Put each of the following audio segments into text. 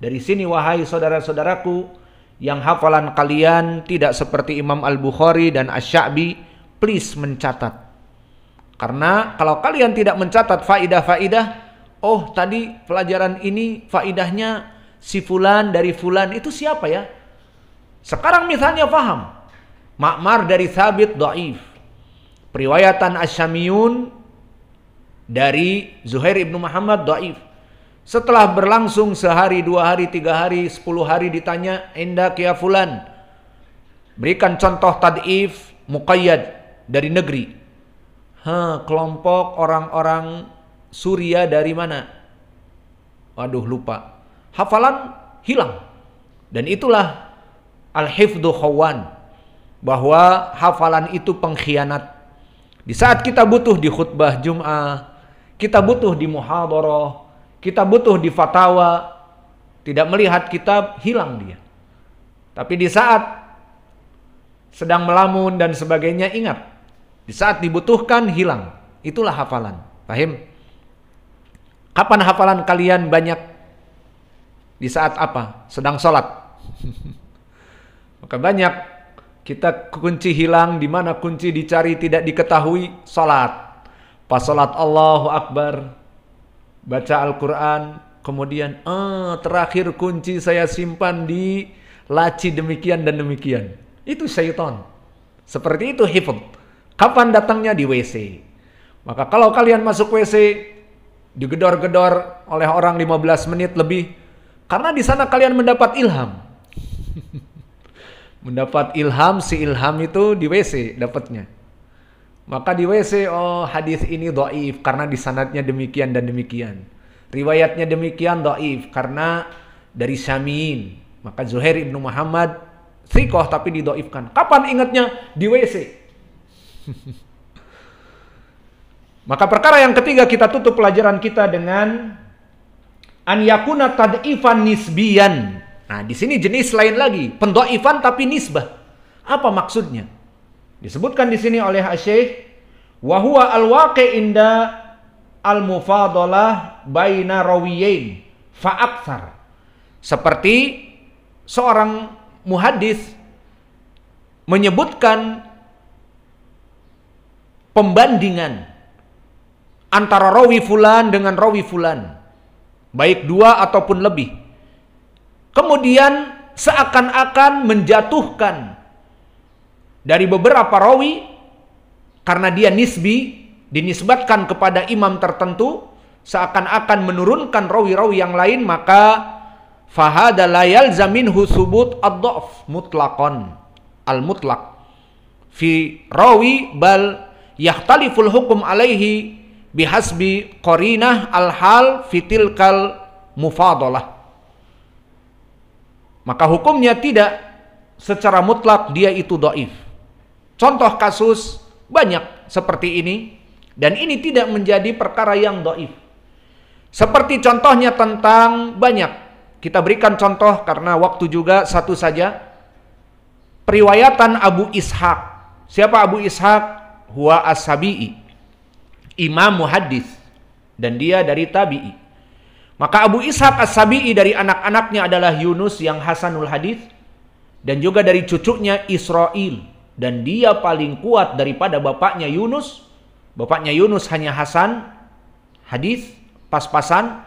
Dari sini wahai saudara-saudaraku yang hafalan kalian tidak seperti Imam Al-Bukhari dan Asy-Sya'bi, please mencatat. Karena kalau kalian tidak mencatat faidah-faidah, oh tadi pelajaran ini faidahnya si fulan dari fulan itu siapa ya? Sekarang misalnya paham. Makmar dari Thabit Do'if. Periwayatan Asyamiyun dari Zuhair ibnu Muhammad Do'if. Setelah berlangsung sehari, dua hari, tiga hari, sepuluh hari ditanya, Indah kia fulan. Berikan contoh tad'if muqayyad dari negeri. Ha, kelompok orang-orang Suria dari mana? Waduh lupa. Hafalan hilang. Dan itulah al hifdu khawan. Bahwa hafalan itu pengkhianat. Di saat kita butuh di khutbah Jum'ah, kita butuh di muhadharah, kita butuh di fatwa, tidak melihat kita hilang dia. Tapi di saat sedang melamun dan sebagainya, ingat. Di saat dibutuhkan, hilang. Itulah hafalan. Paham? Kapan hafalan kalian banyak? Di saat apa? Sedang sholat. Maka banyak kita kunci hilang, di mana kunci dicari tidak diketahui, sholat. Pas sholat Allahu Akbar, baca Al-Quran, kemudian eh, terakhir kunci saya simpan di laci demikian dan demikian. Itu syaitan. Seperti itu hifat. Kapan datangnya di WC? Maka kalau kalian masuk WC, digedor-gedor oleh orang 15 menit lebih, karena di sana kalian mendapat ilham. mendapat ilham, si ilham itu di WC dapatnya. Maka di WC, oh hadis ini do'if karena disanatnya demikian dan demikian. Riwayatnya demikian do'if karena dari Syamin. Maka Zuhair ibnu Muhammad sikoh tapi dido'ifkan. Kapan ingatnya? Di WC. Maka perkara yang ketiga kita tutup pelajaran kita dengan an yakuna tad'ifan nisbian Nah, di sini jenis lain lagi, pendoifan tapi nisbah. Apa maksudnya? Disebutkan di sini oleh Syekh wa huwa al-waqi inda al-mufadalah baina rawiyain fa'aktsar. Seperti seorang muhadis menyebutkan pembandingan antara rawi fulan dengan rawi fulan baik dua ataupun lebih kemudian seakan-akan menjatuhkan dari beberapa rawi karena dia nisbi dinisbatkan kepada imam tertentu seakan-akan menurunkan rawi-rawi yang lain maka fahada layal zamin husubut ad mutlakon al-mutlak fi rawi bal yahtaliful hukum alaihi bihasbi korinah al-hal fitilkal mufadalah maka hukumnya tidak secara mutlak dia itu doif Contoh kasus banyak seperti ini dan ini tidak menjadi perkara yang doif. Seperti contohnya tentang banyak. Kita berikan contoh karena waktu juga satu saja. Periwayatan Abu Ishaq. Siapa Abu Ishaq? Huwa As-Sabi'i. Imam muhaddis dan dia dari tabi'i. Maka Abu Ishaq As-Sabi'i dari anak-anaknya adalah Yunus yang Hasanul Hadis dan juga dari cucunya Israel dan dia paling kuat daripada bapaknya Yunus. Bapaknya Yunus hanya Hasan, hadis pas-pasan,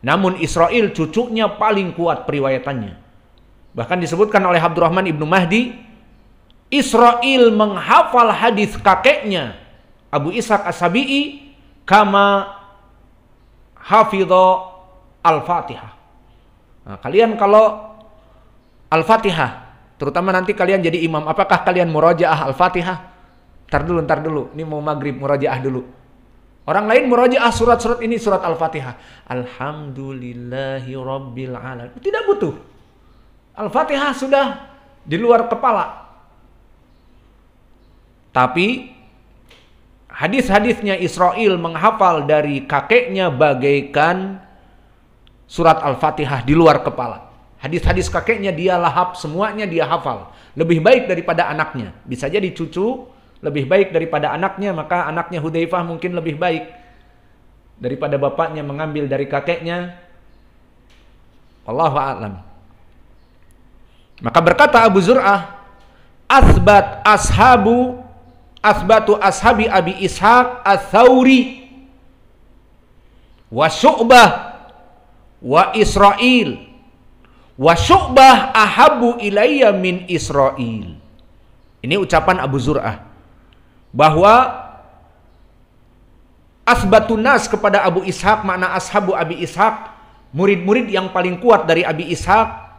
namun Israel cucunya paling kuat periwayatannya. Bahkan disebutkan oleh Abdurrahman ibnu Mahdi, Israel menghafal hadis kakeknya Abu Ishaq as kama hafidho Al-Fatihah. Nah, kalian kalau Al-Fatihah Terutama nanti kalian jadi imam, apakah kalian murojaah Al-Fatihah? Ntar dulu, ntar dulu. Ini mau maghrib, murojaah dulu. Orang lain murojaah surat-surat ini, surat Al-Fatihah. Alhamdulillahi Rabbil Alamin. Tidak butuh. Al-Fatihah sudah di luar kepala. Tapi hadis-hadisnya Israel menghafal dari kakeknya bagaikan surat Al-Fatihah di luar kepala. Hadis-hadis kakeknya dia lahap, semuanya dia hafal. Lebih baik daripada anaknya. Bisa jadi cucu lebih baik daripada anaknya, maka anaknya Hudaifah mungkin lebih baik daripada bapaknya mengambil dari kakeknya. Allahu a'lam. Maka berkata Abu Zur'ah, "Asbat ashabu asbatu ashabi Abi Ishaq al-Thawri. wa Syu'bah wa Israel Wa ahabu ilayya min Israel. Ini ucapan Abu Zur'ah. Bahwa asbatun nas kepada Abu Ishaq makna ashabu Abi Ishaq murid-murid yang paling kuat dari Abi Ishaq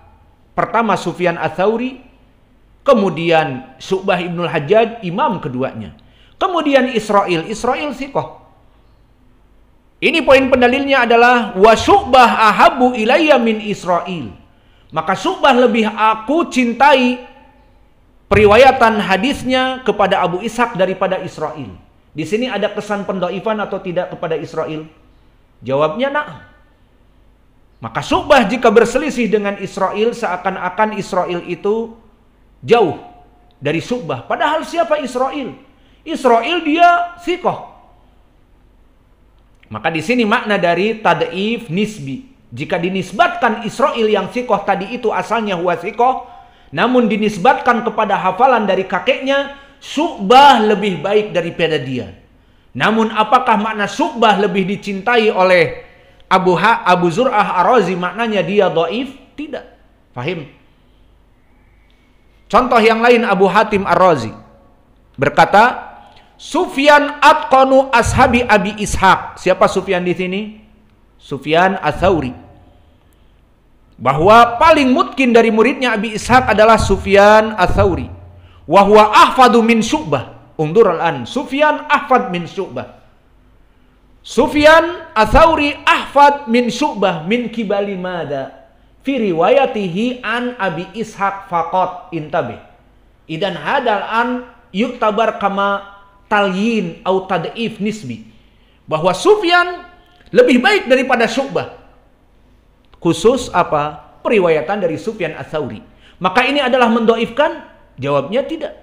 pertama Sufyan Atsauri kemudian Syu'bah Ibnul Hajjaj imam keduanya kemudian Israel Israel sih kok ini poin pendalilnya adalah wa ahabu ilayya min Israel maka subah lebih aku cintai periwayatan hadisnya kepada Abu Ishak daripada Israel. Di sini ada kesan pendoifan atau tidak kepada Israel? Jawabnya nak. Maka subah jika berselisih dengan Israel seakan-akan Israel itu jauh dari subah. Padahal siapa Israel? Israel dia sikoh. Maka di sini makna dari tad'if nisbi jika dinisbatkan Israel yang sikoh tadi itu asalnya huwa sikoh, namun dinisbatkan kepada hafalan dari kakeknya, subah lebih baik daripada dia. Namun apakah makna subah lebih dicintai oleh Abu ha, Abu Zur'ah Arazi maknanya dia doif? Tidak. Fahim? Contoh yang lain Abu Hatim Arazi berkata, Sufyan atqanu ashabi Abi Ishaq. Siapa Sufyan di sini? Sufyan Atsauri bahwa paling mungkin dari muridnya Abi Ishaq adalah Sufyan Atsauri wahwa ahfadu min syu'bah undur al-an Sufyan ahfad min syu'bah Sufyan Atsauri ahfad min syu'bah min kibali mada fi riwayatihi an Abi Ishaq faqat intabi idan hadal an yuktabar kama talyin atau tad'if nisbi bahwa Sufyan lebih baik daripada Syu'bah. Khusus apa? Periwayatan dari Sufyan Ats-Tsauri. Maka ini adalah mendoifkan? Jawabnya tidak.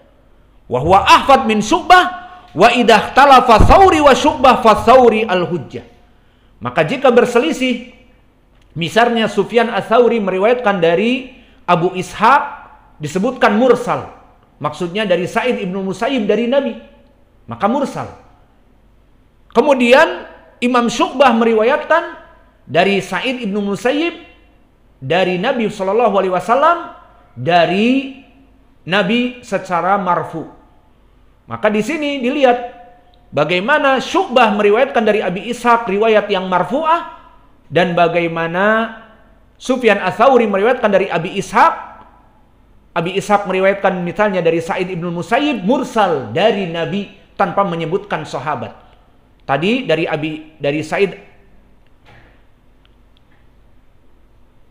Wahwa ahfad min Syu'bah wa idah talafa Tsauri wa Syu'bah fa sauri al-hujjah. Maka jika berselisih misalnya Sufyan Ats-Tsauri meriwayatkan dari Abu Ishaq disebutkan mursal. Maksudnya dari Said Ibnu Musayyib dari Nabi. Maka mursal. Kemudian Imam Syukbah meriwayatkan dari Said ibnu Musayyib dari Nabi Shallallahu Alaihi Wasallam dari Nabi secara marfu. Maka di sini dilihat bagaimana Syukbah meriwayatkan dari Abi Ishaq riwayat yang marfu'ah dan bagaimana Sufyan Atsauri meriwayatkan dari Abi Ishaq Abi Ishaq meriwayatkan misalnya dari Said ibnu Musayyib mursal dari Nabi tanpa menyebutkan sahabat. Tadi dari Abi dari Said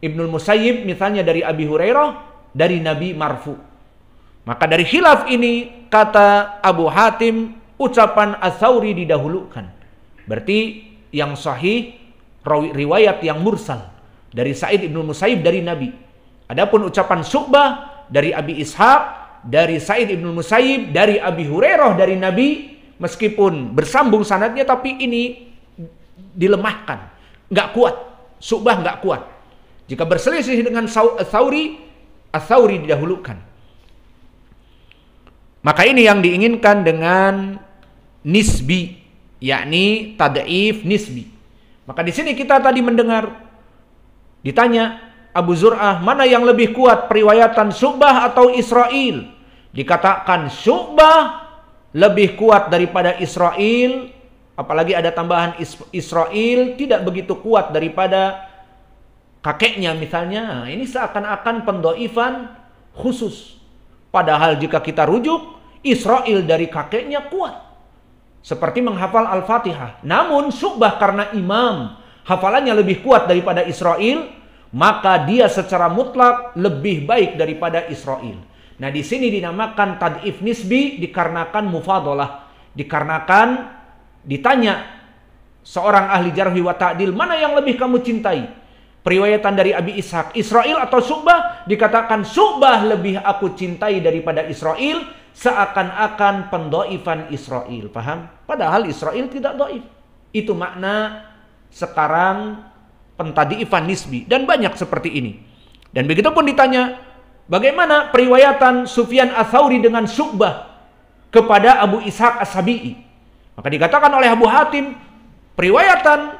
Ibnul Musayyib misalnya dari Abi Hurairah dari Nabi marfu. Maka dari khilaf ini kata Abu Hatim ucapan as didahulukan. Berarti yang sahih riwayat yang mursal dari Said Ibnul Musayyib dari Nabi. Adapun ucapan Syu'bah dari Abi Ishaq dari Said Ibnul Musayyib dari Abi Hurairah dari Nabi meskipun bersambung sanadnya tapi ini dilemahkan nggak kuat subah nggak kuat jika berselisih dengan eh, sauri asauri didahulukan maka ini yang diinginkan dengan nisbi yakni tadaif nisbi maka di sini kita tadi mendengar ditanya Abu Zur'ah mana yang lebih kuat periwayatan subah atau Israel dikatakan subah lebih kuat daripada Israel, apalagi ada tambahan Israel tidak begitu kuat daripada kakeknya misalnya. Nah, ini seakan-akan pendoifan khusus. Padahal jika kita rujuk, Israel dari kakeknya kuat. Seperti menghafal Al-Fatihah. Namun subah karena imam hafalannya lebih kuat daripada Israel, maka dia secara mutlak lebih baik daripada Israel. Nah, di sini dinamakan tadif nisbi dikarenakan mufadalah, dikarenakan ditanya seorang ahli jarhi wa ta'dil, mana yang lebih kamu cintai? Periwayatan dari Abi Ishak Israel atau Subah? Dikatakan Subah lebih aku cintai daripada Israel, seakan-akan pendoifan Israel. Paham? Padahal Israel tidak doif. Itu makna sekarang pentadi Ivan nisbi. Dan banyak seperti ini. Dan begitu pun ditanya, Bagaimana periwayatan Sufyan Atsauri dengan Syu'bah kepada Abu Ishaq As-Sabi'i? Maka dikatakan oleh Abu Hatim, periwayatan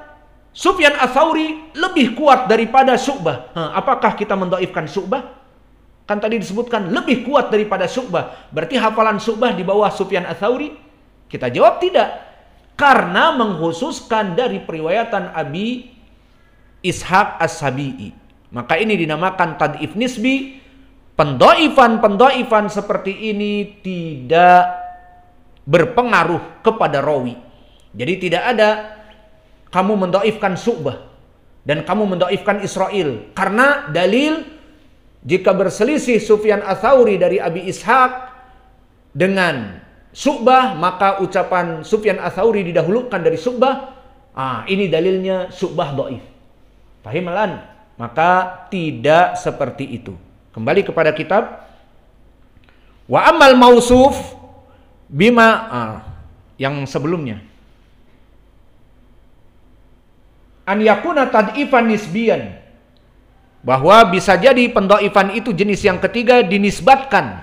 Sufyan Atsauri lebih kuat daripada Syu'bah. Hah, apakah kita mendoifkan Syu'bah? Kan tadi disebutkan lebih kuat daripada Syu'bah. Berarti hafalan Syu'bah di bawah Sufyan Atsauri? Kita jawab tidak. Karena menghususkan dari periwayatan Abi Ishaq As-Sabi'i. Maka ini dinamakan tad'if nisbi pendoifan-pendoifan seperti ini tidak berpengaruh kepada rawi. Jadi tidak ada kamu mendoifkan Subah dan kamu mendoifkan Israel. Karena dalil jika berselisih Sufyan Athauri dari Abi Ishaq dengan Subah maka ucapan Sufyan Athauri didahulukan dari Subah. Ah, ini dalilnya Subah doif. Fahimlan, Maka tidak seperti itu. Kembali kepada kitab. Wa amal mausuf bima ah, yang sebelumnya. An yakuna tad'ifan nisbiyan. Bahwa bisa jadi pendoifan itu jenis yang ketiga dinisbatkan.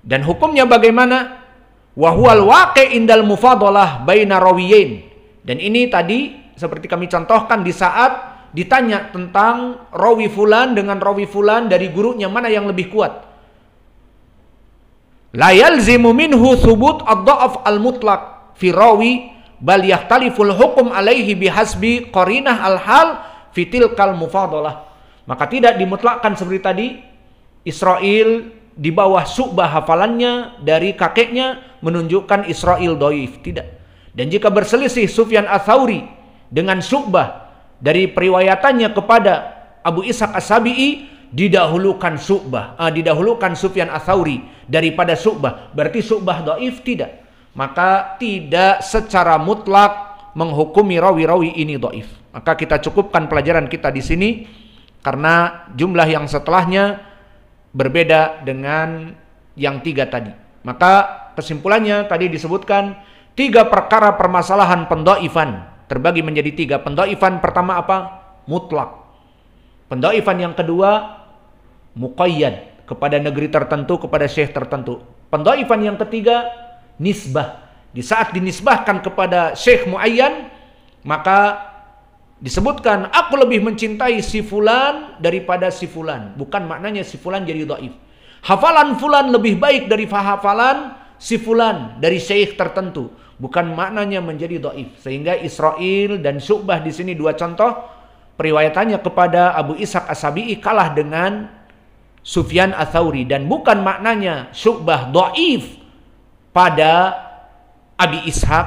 Dan hukumnya bagaimana? Wahwal waqi indal mufadalah baina rawiyain. Dan ini tadi seperti kami contohkan di saat ditanya tentang rawi fulan dengan rawi fulan dari gurunya mana yang lebih kuat. La yalzimu minhu thubut ad al-mutlaq fi rawi bal yahtaliful hukum alaihi bihasbi qarinah al-hal fitil kal mufadalah. Maka tidak dimutlakkan seperti tadi Israel di bawah subah hafalannya dari kakeknya menunjukkan Israel doif. Tidak. Dan jika berselisih Sufyan Athauri dengan subah dari periwayatannya kepada Abu Ishaq As-Sabi'i didahulukan Su'bah, uh, didahulukan Sufyan Atsauri daripada Su'bah. Berarti Su'bah dhaif tidak. Maka tidak secara mutlak menghukumi rawi-rawi ini dhaif. Maka kita cukupkan pelajaran kita di sini karena jumlah yang setelahnya berbeda dengan yang tiga tadi. Maka kesimpulannya tadi disebutkan tiga perkara permasalahan pendoifan terbagi menjadi tiga. Pendoifan pertama apa? Mutlak. Pendoifan yang kedua, muqayyad. Kepada negeri tertentu, kepada syekh tertentu. Pendoifan yang ketiga, nisbah. Di saat dinisbahkan kepada syekh muayyan, maka disebutkan aku lebih mencintai si fulan daripada si fulan bukan maknanya si fulan jadi doif. hafalan fulan lebih baik dari hafalan si fulan dari syekh tertentu bukan maknanya menjadi doif sehingga Israel dan Syubah di sini dua contoh periwayatannya kepada Abu Ishaq Asabi'i kalah dengan Sufyan Athauri dan bukan maknanya Syubah doif pada Abi Ishak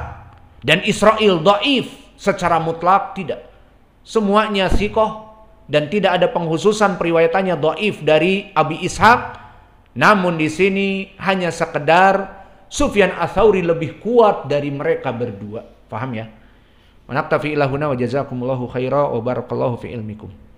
dan Israel doif secara mutlak tidak semuanya sikoh dan tidak ada penghususan periwayatannya doif dari Abi Ishak namun di sini hanya sekedar Sufyan Atsauri lebih kuat dari mereka berdua. Paham ya? Manaktafi ilahuna wa jazakumullahu khaira wa barakallahu fi ilmikum.